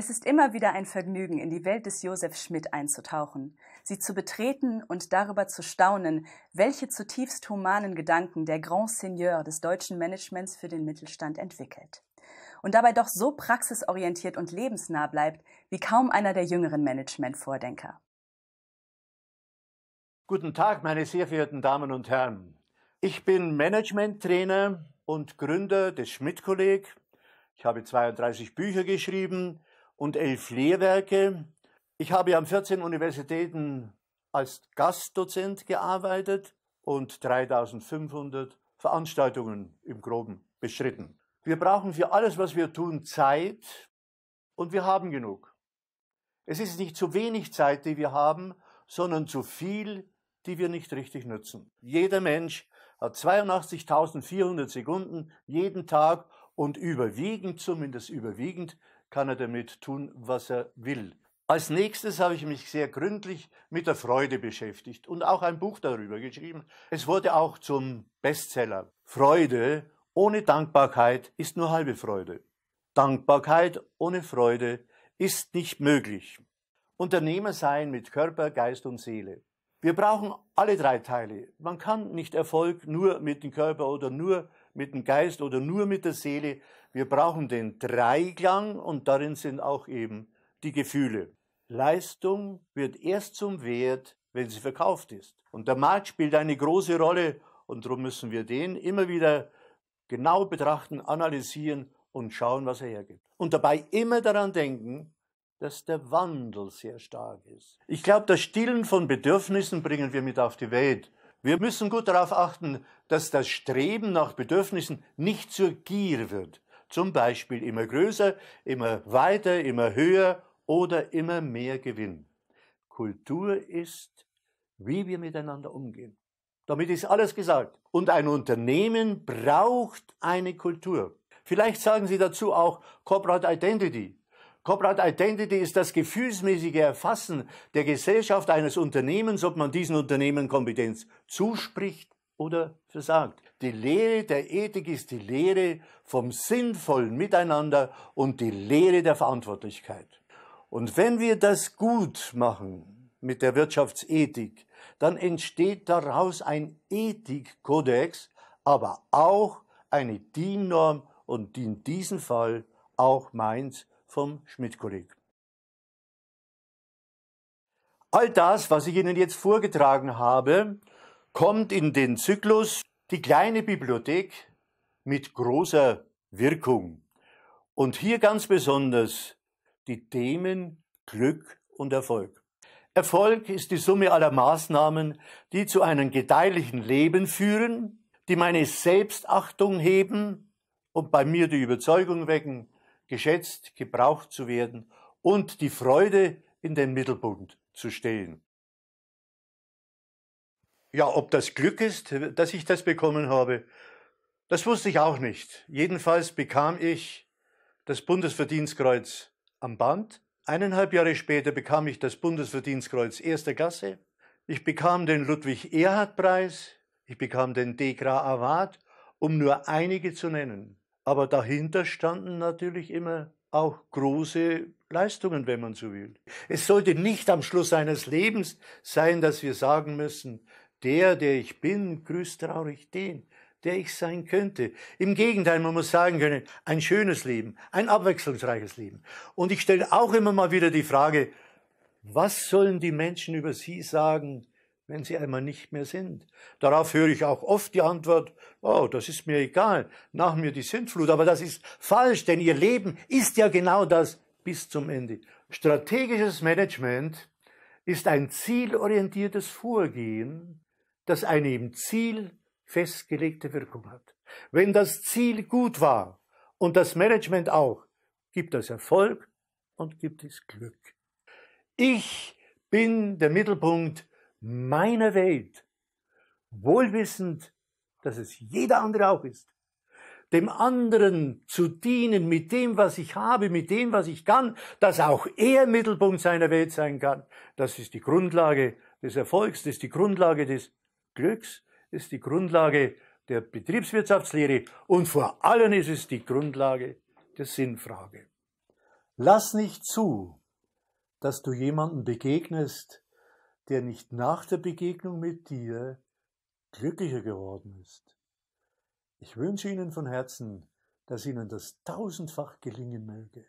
Es ist immer wieder ein Vergnügen, in die Welt des Josef Schmidt einzutauchen, sie zu betreten und darüber zu staunen, welche zutiefst humanen Gedanken der Grand Seigneur des deutschen Managements für den Mittelstand entwickelt. Und dabei doch so praxisorientiert und lebensnah bleibt, wie kaum einer der jüngeren Management-Vordenker. Guten Tag, meine sehr verehrten Damen und Herren. Ich bin Management-Trainer und Gründer des Schmidt-Kolleg. Ich habe 32 Bücher geschrieben, und elf Lehrwerke. Ich habe an 14 Universitäten als Gastdozent gearbeitet und 3500 Veranstaltungen im groben beschritten. Wir brauchen für alles, was wir tun, Zeit und wir haben genug. Es ist nicht zu wenig Zeit, die wir haben, sondern zu viel, die wir nicht richtig nutzen. Jeder Mensch hat 82.400 Sekunden jeden Tag und überwiegend, zumindest überwiegend, kann er damit tun, was er will. Als nächstes habe ich mich sehr gründlich mit der Freude beschäftigt und auch ein Buch darüber geschrieben. Es wurde auch zum Bestseller. Freude ohne Dankbarkeit ist nur halbe Freude. Dankbarkeit ohne Freude ist nicht möglich. Unternehmer sein mit Körper, Geist und Seele. Wir brauchen alle drei Teile. Man kann nicht Erfolg nur mit dem Körper oder nur mit dem Geist oder nur mit der Seele. Wir brauchen den Dreiklang und darin sind auch eben die Gefühle. Leistung wird erst zum Wert, wenn sie verkauft ist. Und der Markt spielt eine große Rolle und darum müssen wir den immer wieder genau betrachten, analysieren und schauen, was er hergibt. Und dabei immer daran denken, dass der Wandel sehr stark ist. Ich glaube, das Stillen von Bedürfnissen bringen wir mit auf die Welt. Wir müssen gut darauf achten, dass das Streben nach Bedürfnissen nicht zur Gier wird. Zum Beispiel immer größer, immer weiter, immer höher oder immer mehr Gewinn. Kultur ist, wie wir miteinander umgehen. Damit ist alles gesagt. Und ein Unternehmen braucht eine Kultur. Vielleicht sagen Sie dazu auch Corporate Identity. Corporate Identity ist das gefühlsmäßige Erfassen der Gesellschaft eines Unternehmens, ob man diesen Unternehmen Kompetenz zuspricht oder versagt. Die Lehre der Ethik ist die Lehre vom sinnvollen Miteinander und die Lehre der Verantwortlichkeit. Und wenn wir das gut machen mit der Wirtschaftsethik, dann entsteht daraus ein Ethikkodex, aber auch eine DIN-Norm und in diesem Fall auch meins vom Schmidt-Kolleg. All das, was ich Ihnen jetzt vorgetragen habe, kommt in den Zyklus Die kleine Bibliothek mit großer Wirkung. Und hier ganz besonders die Themen Glück und Erfolg. Erfolg ist die Summe aller Maßnahmen, die zu einem gedeihlichen Leben führen, die meine Selbstachtung heben und bei mir die Überzeugung wecken, geschätzt, gebraucht zu werden und die Freude in den Mittelpunkt zu stehen. Ja, ob das Glück ist, dass ich das bekommen habe, das wusste ich auch nicht. Jedenfalls bekam ich das Bundesverdienstkreuz am Band. Eineinhalb Jahre später bekam ich das Bundesverdienstkreuz erster Klasse. Ich bekam den Ludwig-Erhard-Preis. Ich bekam den Degra Award, um nur einige zu nennen. Aber dahinter standen natürlich immer auch große Leistungen, wenn man so will. Es sollte nicht am Schluss eines Lebens sein, dass wir sagen müssen, der, der ich bin, grüßt traurig den, der ich sein könnte. Im Gegenteil, man muss sagen können, ein schönes Leben, ein abwechslungsreiches Leben. Und ich stelle auch immer mal wieder die Frage, was sollen die Menschen über Sie sagen, wenn sie einmal nicht mehr sind? Darauf höre ich auch oft die Antwort, oh, das ist mir egal, nach mir die Sintflut. Aber das ist falsch, denn ihr Leben ist ja genau das bis zum Ende. Strategisches Management ist ein zielorientiertes Vorgehen, das eine im Ziel festgelegte Wirkung hat. Wenn das Ziel gut war und das Management auch, gibt es Erfolg und gibt es Glück. Ich bin der Mittelpunkt meine Welt, wohlwissend, dass es jeder andere auch ist. Dem anderen zu dienen mit dem, was ich habe, mit dem, was ich kann, dass auch er Mittelpunkt seiner Welt sein kann. Das ist die Grundlage des Erfolgs, das ist die Grundlage des Glücks, das ist die Grundlage der Betriebswirtschaftslehre und vor allem ist es die Grundlage der Sinnfrage. Lass nicht zu, dass du jemanden begegnest, der nicht nach der Begegnung mit dir glücklicher geworden ist. Ich wünsche Ihnen von Herzen, dass Ihnen das tausendfach gelingen möge.